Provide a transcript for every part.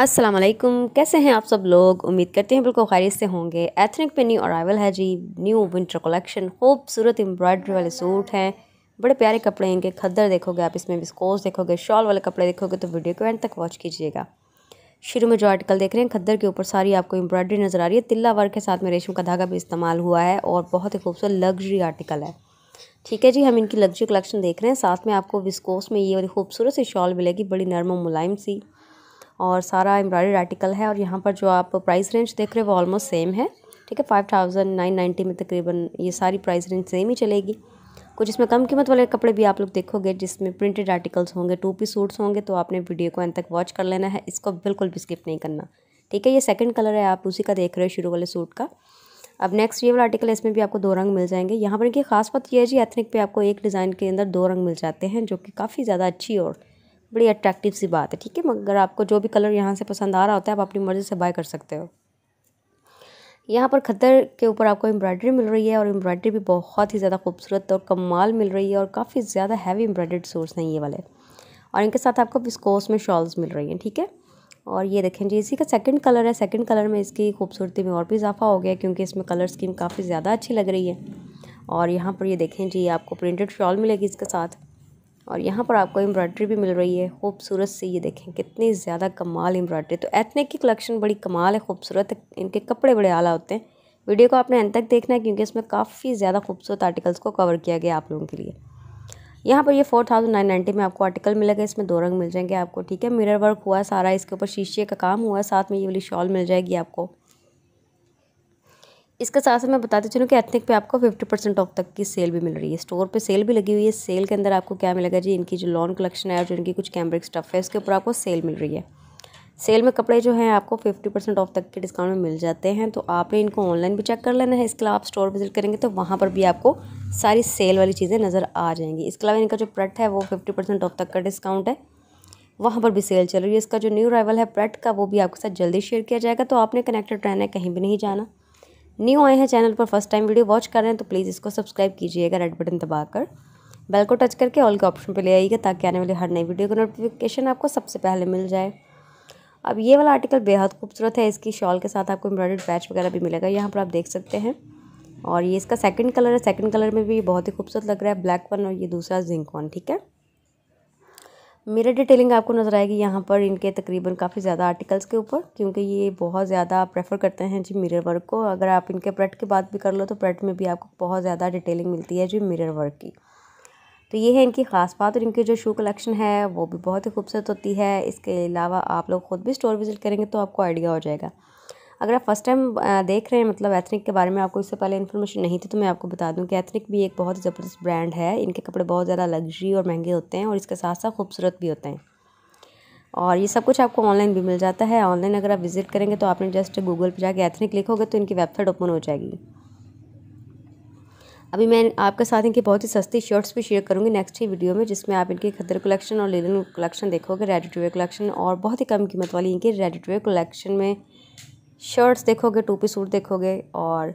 अस्सलाम वालेकुम कैसे हैं आप सब लोग उम्मीद करते हैं बिल्कुल खैरियत से होंगे एथनिक पे न्यू अराइवल है जी न्यू विंटर कलेक्शन खूबसूरत एम्ब्रॉयडरी वाले सूट हैं बड़े प्यारे कपड़े हैं इनके खद्दर देखोगे आप इसमें विस्कोस देखोगे शॉल वाले कपड़े देखोगे तो वीडियो को एंड तक वॉच कीजिएगा शुरू में जो आर्टिकल देख रहे हैं खद्दर के ऊपर सारी आपको एम्ब्रॉयडरी नज़र आ रही है तिल्ला वर्क के साथ में रेशम का धागा भी इस्तेमाल हुआ है और बहुत ही खूबसूरत लग्जरी आर्टिकल है ठीक है जी हम इनकी लग्जरी कलेक्शन देख रहे हैं साथ में आपको विस्कोस में ये वाली खूबसूरत सी शॉल मिलेगी बड़ी नरम मुलायम सी और सारा एम्ब्रॉयडर्ड आर्टिकल है और यहाँ पर जो आप प्राइस रेंज देख रहे हो वो ऑलमोस्ट सेम है ठीक है फाइव थाउजेंड नाइन नाइन्टी में तकरीबन ये सारी प्राइस रेंज सेम ही चलेगी कुछ इसमें कम कीमत वाले कपड़े भी आप लोग देखोगे जिसमें प्रिंटेड आर्टिकल्स होंगे टू पी सूट्स होंगे तो आपने वीडियो को अंत तक वॉच कर लेना है इसको बिल्कुल भी स्किप नहीं करना ठीक है ये सेकंड कलर है आप उसी का देख रहे हो शुरू वाले सूट का अब नेक्स्ट ये वाला आर्टिकल है इसमें भी आपको दो रंग मिल जाएंगे यहाँ पर की खास बात यह है जी एथनिक पे आपको एक डिज़ाइन के अंदर दो रंग मिल जाते हैं जो कि काफ़ी ज़्यादा अच्छी और बड़ी अट्रैक्टिव सी बात है ठीक है मगर आपको जो भी कलर यहाँ से पसंद आ रहा होता है आप अपनी मर्ज़ी से बाय कर सकते हो यहाँ पर खद्दर के ऊपर आपको एम्ब्रॉयडरी मिल रही है और एम्ब्रॉयडरी भी बहुत ही ज़्यादा खूबसूरत और कमाल मिल रही है और काफ़ी ज़्यादा हैवी एम्ब्रॉयड सोर्स हैं ये वाले और इनके साथ आपको बिस्कोस में शॉल्स मिल रही हैं ठीक है और ये देखें जी इसी का सेकंड कलर है सेकंड कलर में इसकी खूबसूरती में और भी इजाफा हो गया क्योंकि इसमें कलर स्कीम काफ़ी ज़्यादा अच्छी लग रही है और यहाँ पर ये देखें जी आपको प्रिंटेड शॉल मिलेगी इसके साथ और यहाँ पर आपको एम्ब्रॉयड्री भी मिल रही है खूबसूरत से ये देखें कितनी ज़्यादा कमाल एम्ब्रॉयड्री तो एथनिक की कलेक्शन बड़ी कमाल है खूबसूरत है इनके कपड़े बड़े आला होते हैं वीडियो को आपने अंत तक देखना है क्योंकि इसमें काफ़ी ज़्यादा खूबसूरत आर्टिकल्स को कवर किया गया आप लोगों के लिए यहाँ पर ये फोर थाउजेंड नाइन नाइन्टी में आपको आर्टिकल मिलेगा इसमें दो रंग मिल जाएंगे आपको ठीक है मिरर वर्क हुआ सारा इसके ऊपर शीशे का काम हुआ साथ में ये वाली शॉल मिल जाएगी आपको इसके साथ साथ मैं बताते चलूँ कि एथनिक पे आपको 50 परसेंट ऑफ तक की सेल भी मिल रही है स्टोर पे सेल भी लगी हुई है सेल के अंदर आपको क्या मिलेगा जी इनकी जो लॉन कलेक्शन है और जो इनकी कुछ कैमरिक स्टफ़ है उसके ऊपर आपको सेल मिल रही है सेल में कपड़े जो हैं आपको फिफ्टी परसेंट ऑफ तक के डिस्काउंट में मिल जाते हैं तो आपने इनको ऑनलाइन भी चेक कर लेना है इसके अलावा आप स्टोर विजिट करेंगे तो वहाँ पर भी आपको सारी सेल वाली चीज़ें नज़र आ जाएंगी इसके अलावा इनका जो प्रेट है वो फिफ्टी परसेंट ऑफ तक का डिस्काउंट है वहाँ पर भी सेल चल रही है इसका जो न्यू अराइवल है प्रेट का वो भी आपके साथ जल्दी शेयर किया जाएगा तो आपने कनेक्टेड रहना है कहीं भी नहीं जाना न्यू आए हैं चैनल पर फर्स्ट टाइम वीडियो वॉच कर रहे हैं तो प्लीज़ इसको सब्सक्राइब कीजिएगा रेड बटन दबाकर बेल को टच करके ऑल के ऑप्शन पर ले आइएगा ताकि आने वाली हर नई वीडियो का नोटिफिकेशन आपको सबसे पहले मिल जाए अब ये वाला आर्टिकल बेहद खूबसूरत है इसकी शॉल के साथ आपको एम्ब्रॉयडर्ड पैच वगैरह भी मिलेगा यहाँ पर आप देख सकते हैं और ये इसका सेकंड कलर है सेकंड कलर में भी बहुत ही खूबसूरत लग रहा है ब्लैक वन और ये दूसरा जिंक वन ठीक है मेरा डिटेलिंग आपको नज़र आएगी यहाँ पर इनके तकरीबन काफ़ी ज़्यादा आर्टिकल्स के ऊपर क्योंकि ये बहुत ज़्यादा प्रेफर करते हैं जी मिरर वर्क को अगर आप इनके प्रेट की बात भी कर लो तो प्रेट में भी आपको बहुत ज़्यादा डिटेलिंग मिलती है जी मिरर वर्क की तो ये है इनकी ख़ास बात और इनकी जो शू कलेक्शन है वो भी बहुत ही खूबसूरत होती है इसके अलावा आप लोग ख़ुद भी स्टोर विज़िट करेंगे तो आपको आइडिया हो जाएगा अगर आप फर्स्ट टाइम देख रहे हैं मतलब एथनिक के बारे में आपको इससे पहले इन्फॉर्मेशन नहीं थी तो मैं आपको बता दूं कि एथनिक भी एक बहुत ज़बरदस्त ब्रांड है इनके कपड़े बहुत ज़्यादा लग्जरी और महंगे होते हैं और इसके साथ साथ खूबसूरत भी होते हैं और ये सब कुछ आपको ऑनलाइन भी मिल जाता है ऑनलाइन अगर आप विज़िट करेंगे तो आपने जस्ट गूगल पर जाके एथनिक लिखोगे तो इनकी वेबसाइट ओपन हो जाएगी अभी मैं आपके साथ इनकी बहुत ही सस्ती शर्ट्स भी शेयर करूँगी नेक्स्ट ही वीडियो में जिसमें आप इनकी खदर कलेक्शन और लेलन कलेक्शन देखोगे रेडिटवेयर कलेक्शन और बहुत ही कम कीमत वाली इनकी रेडिटवेयर कलेक्शन में शर्ट्स देखोगे टोपी सूट देखोगे और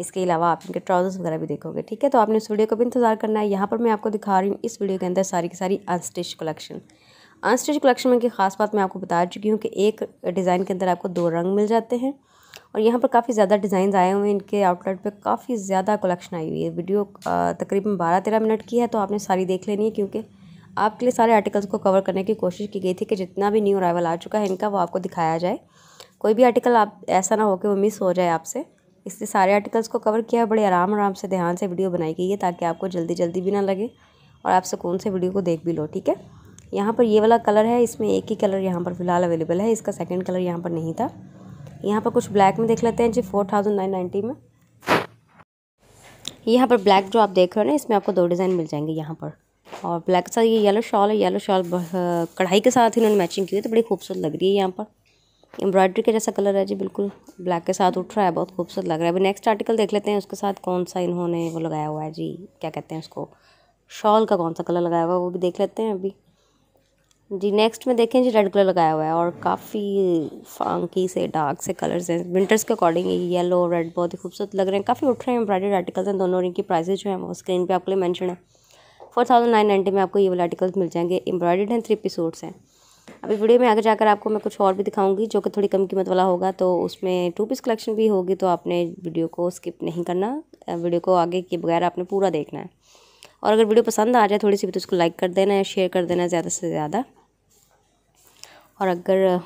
इसके अलावा आप इनके ट्राउजर्स वगैरह भी देखोगे ठीक है तो आपने इस वीडियो को भी इंतजार करना है यहाँ पर मैं आपको दिखा रही हूँ इस वीडियो के अंदर सारी की सारी अनस्टिच कलेक्शन अनस्टिच कलेक्शन में की ख़ास बात मैं आपको बता चुकी हूँ कि एक डिज़ाइन के अंदर आपको दो रंग मिल जाते हैं और यहाँ पर काफ़ी ज़्यादा डिज़ाइन आए हुए हैं इनके आउटलेट पर काफ़ी ज़्यादा कलेक्शन आई हुई है वीडियो तकरीबन बारह तेरह मिनट की है तो आपने सारी देख लेनी है क्योंकि आपके लिए सारे आर्टिकल्स को कवर करने की कोशिश की गई थी कि जितना भी न्यू अराइवल आ चुका है इनका वो आपको दिखाया जाए कोई भी आर्टिकल आप ऐसा ना हो कि वो मिस हो जाए आपसे इसलिए सारे आर्टिकल्स को कवर किया है बड़े आराम आराम से ध्यान से वीडियो बनाई गई है ताकि आपको जल्दी जल्दी भी ना लगे और आप सुकून से वीडियो को देख भी लो ठीक है यहाँ पर ये वाला कलर है इसमें एक ही कलर यहाँ पर फ़िलहाल अवेलेबल है इसका सेकेंड कलर यहाँ पर नहीं था यहाँ पर कुछ ब्लैक में देख लेते हैं जी फोर थाउजेंड नाइन नाइन्टी में यहाँ पर ब्लैक जो आप देख रहे हो ना इसमें आपको दो डिज़ाइन मिल जाएंगे यहाँ पर और ब्लैक के साथ ये येलो शॉल है येलो शॉल कढ़ाई के साथ इन्होंने मैचिंग की हुई तो बड़ी खूबसूरत लग रही है यहाँ पर एम्ब्रॉयडरी का जैसा कलर है जी बिल्कुल ब्लैक के साथ उठ रहा है बहुत खूबसूरत लग रहा है अभी नेक्स्ट आर्टिकल देख लेते हैं उसके साथ कौन सा इन्होंने वो लगाया हुआ है जी क्या कहते हैं उसको शॉल का कौन सा कलर लगाया हुआ है वो भी देख लेते हैं अभी जी नेक्स्ट में देखें जी रेड कलर लगाया हुआ है और काफ़ी फांकी से डार्क से कलर्स हैं विंटर्स के अकॉर्डिंग येलो रेड बहुत ही खूबसूरत लग रहे हैं काफ़ी उठ रहे हैं एम्ब्रॉडेड आर्टिकल्स हैं दोनों रिंग की प्राइसेज जो हैं वो स्क्रीन पर आपके लिए मैंशन है फोर थाउजेंड नाइन नाइन्टी में आपको ये वाले आर्टिकल्स मिल जाएंगे एम्ब्रॉयडेड हैं थ्री पी सूट्स हैं अभी वीडियो में आगे जाकर आपको मैं कुछ और भी दिखाऊंगी जो कि थोड़ी कम कीमत वाला होगा तो उसमें टू पीस कलेक्शन भी होगी तो आपने वीडियो को स्किप नहीं करना वीडियो को आगे के बगैर आपने पूरा देखना है और अगर वीडियो पसंद आ जाए थोड़ी सी भी तो उसको लाइक कर देना है शेयर कर देना ज़्यादा से ज़्यादा और अगर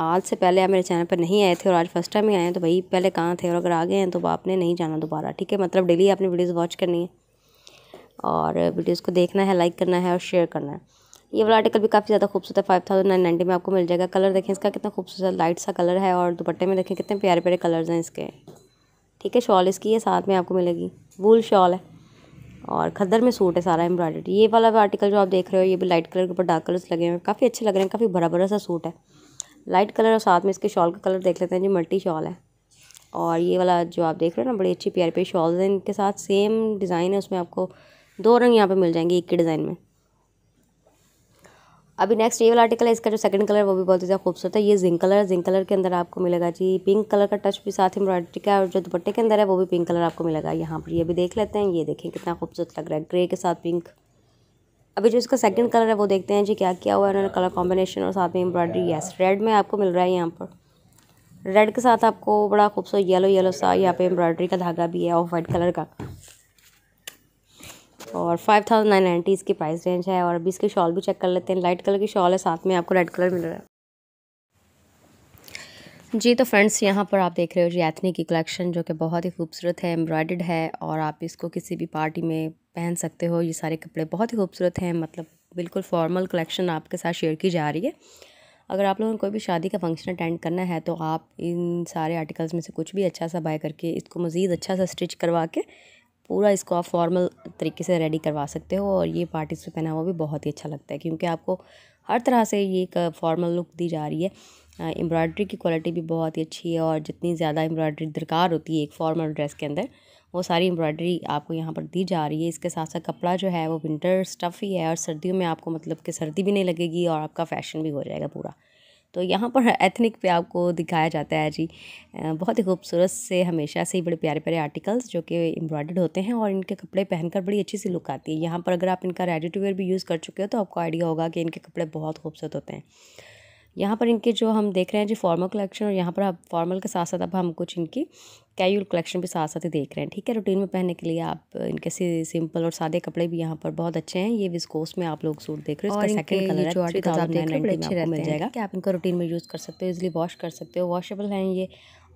आज से पहले आप मेरे चैनल पर नहीं आए थे और आज फर्स्ट टाइम ही आए हैं तो भाई पहले कहाँ थे और अगर आ गए हैं तो आपने नहीं जाना दोबारा ठीक है मतलब डेली आपने वीडियोज़ वॉच करनी है और वीडियोज़ को देखना है लाइक करना है और शेयर करना है ये वाला आर्टिकल भी काफ़ी ज़्यादा खूबसूरत है फाइव थाउजेंड नाइन नाइन्टी में आपको मिल जाएगा कलर देखें इसका कितना खूबसूरत लाइट सा कलर है और दुपट्टे में देखें कितने प्यारे प्यारे कलर्स हैं इसके ठीक है शॉल इसकी है साथ में आपको मिलेगी वूल शॉल है और खद्दर में सूट है सारा एम्ब्रॉयडर्ड ये वाला आर्टिकल जो आप देख रहे हो ये भी लाइट कलर के ऊपर डार्क कलर्स लगे हुए हैं काफ़ी अच्छे लग रहे हैं काफ़ी भरा भरा सा सूट है लाइट कलर और साथ में इसके शॉल का कलर देख लेते हैं जो मल्टी शॉल है और ये वाला जो आप देख रहे हो ना बड़ी अच्छी प्यारे प्यारे शॉल्स हैं इनके साथ सेम डिज़ाइन है उसमें आपको दो रंग यहाँ पे मिल जाएंगे एक ही डिज़ाइन में अभी नेक्स्ट ये वाला आर्टिकल है इसका जो सेकंड कलर वो भी बहुत ही ज़्यादा खूबसूरत है ये जिंक कलर है जिंक कलर के अंदर आपको मिलेगा जी पिंक कलर का टच भी साथ एम्ब्रॉयडरी का और जो दुपट्टे के अंदर है वो भी पिंक कलर आपको मिलेगा यहाँ पर ये भी देख लेते हैं ये देखें कितना खूबसूरत लग रहा है ग्रे के साथ पिंक अभी जो इसका सेकंड कलर है वो देखते हैं जी क्या क्या हुआ है उन्होंने कलर कॉम्बिनेशन और साथ में एम्ब्रॉयडरी येस रेड में आपको मिल रहा है यहाँ पर रेड के साथ आपको बड़ा खूबसूरत येलो येलो सा यहाँ पे एम्ब्रॉयडरी का धागा भी है ऑफ वाइट कलर का और फाइव थाउजेंड नाइन नाइन्टी इसकी प्राइस रेंज है और अभी इसके शॉल भी चेक कर लेते हैं लाइट कलर की शॉल है साथ में आपको रेड कलर मिल रहा है जी तो फ्रेंड्स यहाँ पर आप देख रहे हो जी एथनी की कलेक्शन जो कि बहुत ही खूबसूरत है एम्ब्रॉयड है और आप इसको किसी भी पार्टी में पहन सकते हो ये सारे कपड़े बहुत ही खूबसूरत हैं मतलब बिल्कुल फॉर्मल कलेक्शन आपके साथ शेयर की जा रही है अगर आप लोगों को कोई भी शादी का फंक्शन अटेंड करना है तो आप इन सारे आर्टिकल्स में से कुछ भी अच्छा सा बाय करके इसको मज़ीद अच्छा सा स्टिच करवा के पूरा इसको आप फॉर्मल तरीके से रेडी करवा सकते हो और ये पार्टीज़ से पहना हुआ भी बहुत ही अच्छा लगता है क्योंकि आपको हर तरह से ये एक फॉर्मल लुक दी जा रही है एम्ब्रॉयड्री की क्वालिटी भी बहुत ही अच्छी है और जितनी ज़्यादा एम्ब्रॉयड्री दरकार होती है एक फॉर्मल ड्रेस के अंदर वो सारी एम्ब्रॉयडरी आपको यहाँ पर दी जा रही है इसके साथ साथ कपड़ा जो है वो विंटर स्टफ़ ही है और सर्दियों में आपको मतलब कि सर्दी भी नहीं लगेगी और आपका फैशन भी हो जाएगा पूरा तो यहाँ पर एथनिक पे आपको दिखाया जाता है जी बहुत ही खूबसूरत से हमेशा से ही बड़े प्यारे प्यारे आर्टिकल्स जो कि एम्ब्रॉयडर्ड होते हैं और इनके कपड़े पहनकर बड़ी अच्छी सी लुक आती है यहाँ पर अगर आप इनका रेडी टू वेयर भी यूज़ कर चुके हो तो आपको आइडिया होगा कि इनके कपड़े बहुत खूबसूरत होते हैं यहाँ पर इनके जो हम देख रहे हैं जी फॉर्मल कलेक्शन और यहाँ पर आप फॉर्मल के साथ साथ अब हम कुछ इनकी कैजुअल कलेक्शन भी साथ साथ ही देख रहे हैं ठीक है रूटीन में पहनने के लिए आप इनके सिंपल और सादे कपड़े भी यहाँ पर बहुत अच्छे हैं ये विस्कोस में आप लोग सूट देख रहे हो इसका तो मिल जाएगा कि आप इनको रूटीन में यूज़ कर सकते हो इजिली वॉश कर सकते हो वॉशेबल हैं ये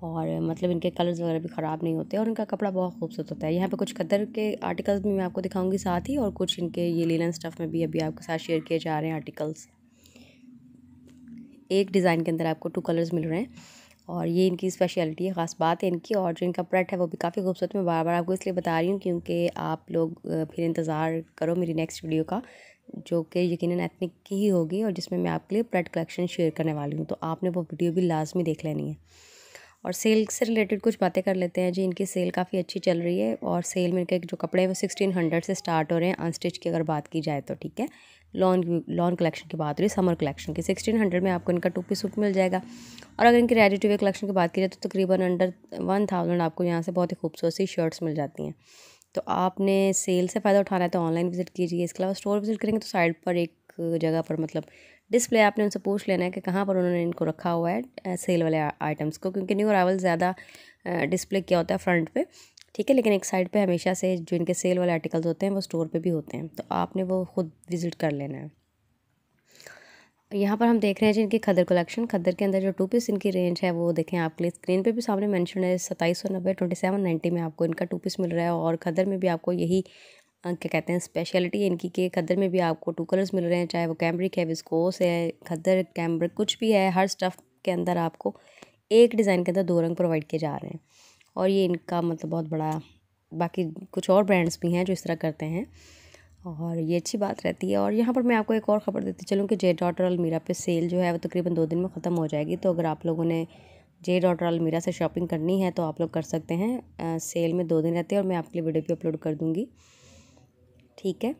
और मतलब इनके कलर्स वगैरह भी ख़राब नहीं होते और इनका कपड़ा बहुत खूबसूरत होता है यहाँ पे कुछ कदर के आर्टिकल्स भी मैं आपको दिखाऊंगी साथ ही और कुछ इनके ये लीलन स्टफ़ में भी अभी आपके साथ शेयर किए जा रहे हैं आर्टिकल्स एक डिज़ाइन के अंदर आपको टू कलर्स मिल रहे हैं और ये इनकी स्पेशलिटी है ख़ास बात है इनकी और जो इनका प्रेट है वो भी काफ़ी खूबसूरत मैं बार बार आपको इसलिए बता रही हूँ क्योंकि आप लोग फिर इंतज़ार करो मेरी नेक्स्ट वीडियो का जो कि यकीन एथनिक की ही होगी और जिसमें मैं आपके लिए प्रेट कलेक्शन शेयर करने वाली हूँ तो आपने वो वीडियो भी लाजमी देख लेनी है और सेल से रिलेटेड कुछ बातें कर लेते हैं जी इनकी सेल काफ़ी अच्छी चल रही है और सेल में इनके जो कपड़े हैं वो सिक्सटीन हंड्रेड से स्टार्ट हो रहे हैं अनस्टिच की अगर बात की जाए तो ठीक है लॉन् लॉन् कलेक्शन की बात हो रही है समर कलेक्शन की सिक्सटीन हंड्रेड में आपको इनका टोपी सूट मिल जाएगा और अगर इनकी रेडी टू वे कलेक्शन की बात की जाए तो तकरीबन अंडर वन थाउजेंड आपको यहाँ से बहुत ही खूबसूरत सी शर्ट्स मिल जाती हैं तो आपने सेल से फ़ायदा उठाना है तो ऑनलाइन विज़िट कीजिए इसके अलावा स्टोर विज़िट करेंगे तो साइड पर एक जगह पर मतलब डिस्प्ले आपने उनसे पूछ लेना है कि कहाँ पर उन्होंने इनको रखा हुआ है सेल वाले आइटम्स को क्योंकि न्यू अरावल ज़्यादा डिस्प्ले किया होता है फ्रंट पे ठीक है लेकिन एक साइड पे हमेशा से जो इनके सेल वाले आर्टिकल्स होते हैं वो स्टोर पे भी होते हैं तो आपने वो खुद विज़िट कर लेना है यहाँ पर हम देख रहे हैं जी इनकी खदर कलेक्शन खदर के अंदर जो टू पीस इनकी रेंज है वो देखें आपके लिए स्क्रीन पे भी सामने मेंशन है सताईस सौ नब्बे ट्वेंटी सेवन नाइन्टी में आपको इनका टू पीस मिल रहा है और खदर में भी आपको यही क्या कहते हैं स्पेशलिटी है इनकी कि खद्दर में भी आपको टू कलर्स मिल रहे हैं चाहे वो कैमरिक है विस्कोस है खद्दर कैमरिक कुछ भी है हर स्टफ़ के अंदर आपको एक डिज़ाइन के अंदर दो रंग प्रोवाइड किए जा रहे हैं और ये इनका मतलब बहुत बड़ा बाकी कुछ और ब्रांड्स भी हैं जो इस तरह करते हैं और ये अच्छी बात रहती है और यहाँ पर मैं आपको एक और ख़बर देती चलूँ कि जे डॉटर अलमीरा पे सेल जो है वो तकरीबन दो दिन में ख़त्म हो जाएगी तो अगर आप लोगों ने जे डॉटर अलमीरा से शॉपिंग करनी है तो आप लोग कर सकते हैं आ, सेल में दो दिन रहते हैं और मैं आपके लिए वीडियो भी अपलोड कर दूँगी ठीक है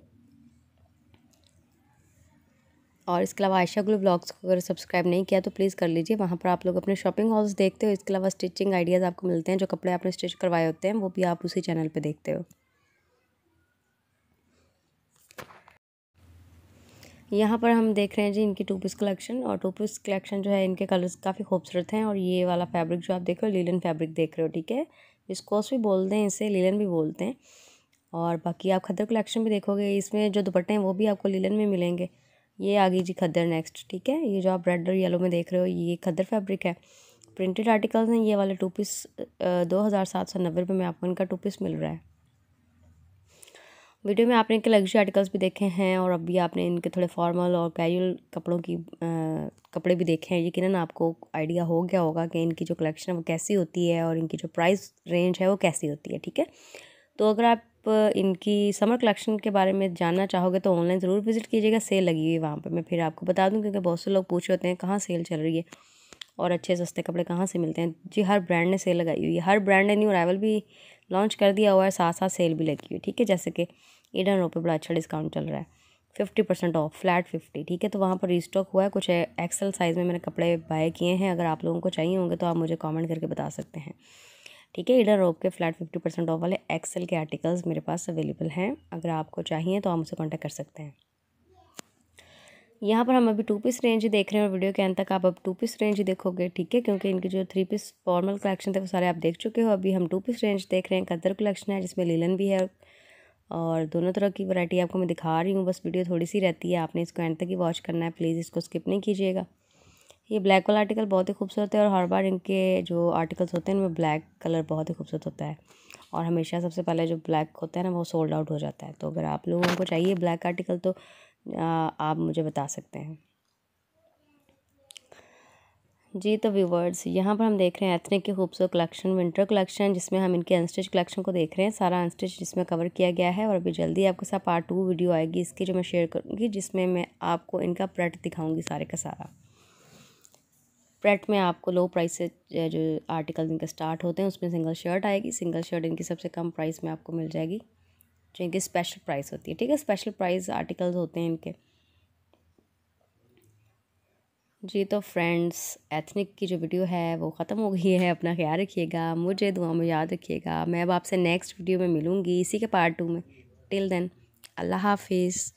और इसके अलावा आयशा ग्लू ब्लॉग्स को अगर सब्सक्राइब नहीं किया तो प्लीज़ कर लीजिए वहाँ पर आप लोग अपने शॉपिंग हॉल्स देखते हो इसके अलावा स्टिचिंग आइडियाज़ आपको मिलते हैं जो कपड़े आपने स्टिच करवाए होते हैं वो भी आप उसी चैनल पर देखते हो यहाँ पर हम देख रहे हैं जी इनकी टू पीस कलेक्शन और टू पीस कलेक्शन जो है इनके कलर्स काफ़ी खूबसूरत हैं और ये वाला फैब्रिक जो आप देख रहे हो लीलन फैब्रिक देख रहे हो ठीक है इसकोस भी बोलते हैं इसे लीलन भी बोलते हैं और बाकी आप खद्दर कलेक्शन भी देखोगे इसमें जो दुपट्टे हैं वो भी आपको लीलन में मिलेंगे ये आ गई जी खद्दर नेक्स्ट ठीक है ये जो आप रेड और येलो में देख रहे हो ये खद्दर फैब्रिक है प्रिंटेड आर्टिकल्स हैं ये वाले टू पीस दो हज़ार सात सौ नब्बे रुपये में आपको इनका टू पीस मिल रहा है वीडियो में आपने इनके लग्जरी आर्टिकल्स भी देखे हैं और अभी आपने इनके थोड़े फॉर्मल और कैजुअल कपड़ों की आ, कपड़े भी देखे हैं यकीन आपको आइडिया हो गया होगा कि इनकी जो कलेक्शन है वो कैसी होती है और इनकी जो प्राइस रेंज है वो कैसी होती है ठीक है तो अगर आप इनकी समर कलेक्शन के बारे में जानना चाहोगे तो ऑनलाइन ज़रूर विज़िट कीजिएगा सेल लगी हुई है वहाँ पर मैं फिर आपको बता दूँ क्योंकि बहुत से लोग पूछे होते हैं कहाँ सेल चल रही है और अच्छे सस्ते कपड़े कहाँ से मिलते हैं जी हर ब्रांड ने सेल लगाई हुई है हर ब्रांड ने न्यू अराइवल भी लॉन्च कर दिया हुआ है साथ साथ सेल भी लगी हुई है ठीक है जैसे कि एडन रो पर बड़ा अच्छा डिस्काउंट चल रहा है fifty percent off flat fifty ठीक है तो वहाँ पर रिस्टॉक हुआ है कुछ एक्सल साइज़ में मैंने कपड़े बाय किए हैं अगर आप लोगों को चाहिए होंगे तो आप मुझे कमेंट करके बता सकते हैं ठीक है इडर रोप के फ्लैट फिफ्टी परसेंट ऑफ वाले एक्सेल के आर्टिकल्स मेरे पास अवेलेबल हैं अगर आपको चाहिए तो आप मुझसे कॉन्टैक्ट कर सकते हैं यहाँ पर हम अभी टू पीस रेंज ही देख रहे हैं और वीडियो के अंत तक आप अब टू पीस रेंज ही देखोगे ठीक है क्योंकि इनकी जो थ्री पीस फॉर्मल कलेक्शन थे वो सारे आप देख चुके हो अभी हम टू पीस रेंज देख रहे हैं कदर कलेक्शन है जिसमें लीलन भी है और दोनों तरह की वैरायटी आपको मैं दिखा रही हूँ बस वीडियो थोड़ी सी रहती है आपने इसको एंड तक ही वॉच करना है प्लीज़ इसको स्किप नहीं कीजिएगा ये ब्लैक वाला आर्टिकल बहुत ही खूबसूरत है और हर बार इनके जो आर्टिकल्स होते हैं इनमें ब्लैक कलर बहुत ही खूबसूरत होता है और हमेशा सबसे पहले जो ब्लैक होता है ना वो सोल्ड आउट हो जाता है तो अगर आप लोगों को चाहिए ब्लैक आर्टिकल तो आप मुझे बता सकते हैं जी तो व्यूवर्स यहाँ पर हम देख रहे हैं एथनिक के खूबसूरत कलेक्शन विंटर कलेक्शन जिसमें हम इनके अनस्टिच कलेक्शन को देख रहे हैं सारा अनस्टिच जिसमें कवर किया गया है और अभी जल्दी आपके साथ पार्ट टू वीडियो आएगी इसकी जो मैं शेयर करूँगी जिसमें मैं आपको इनका प्रट दिखाऊँगी सारे का सारा प्रेट में आपको लो प्राइस से जो आर्टिकल इनके स्टार्ट होते हैं उसमें सिंगल शर्ट आएगी सिंगल शर्ट इनकी सबसे कम प्राइस में आपको मिल जाएगी जो इनकी स्पेशल प्राइस होती है ठीक है स्पेशल प्राइस आर्टिकल्स होते हैं इनके जी तो फ्रेंड्स एथनिक की जो वीडियो है वो ख़त्म हो गई है अपना ख्याल रखिएगा मुझे दुआ में याद रखिएगा मैं अब आपसे नेक्स्ट वीडियो में मिलूँगी इसी के पार्ट टू में टिल देन अल्लाह हाफिज़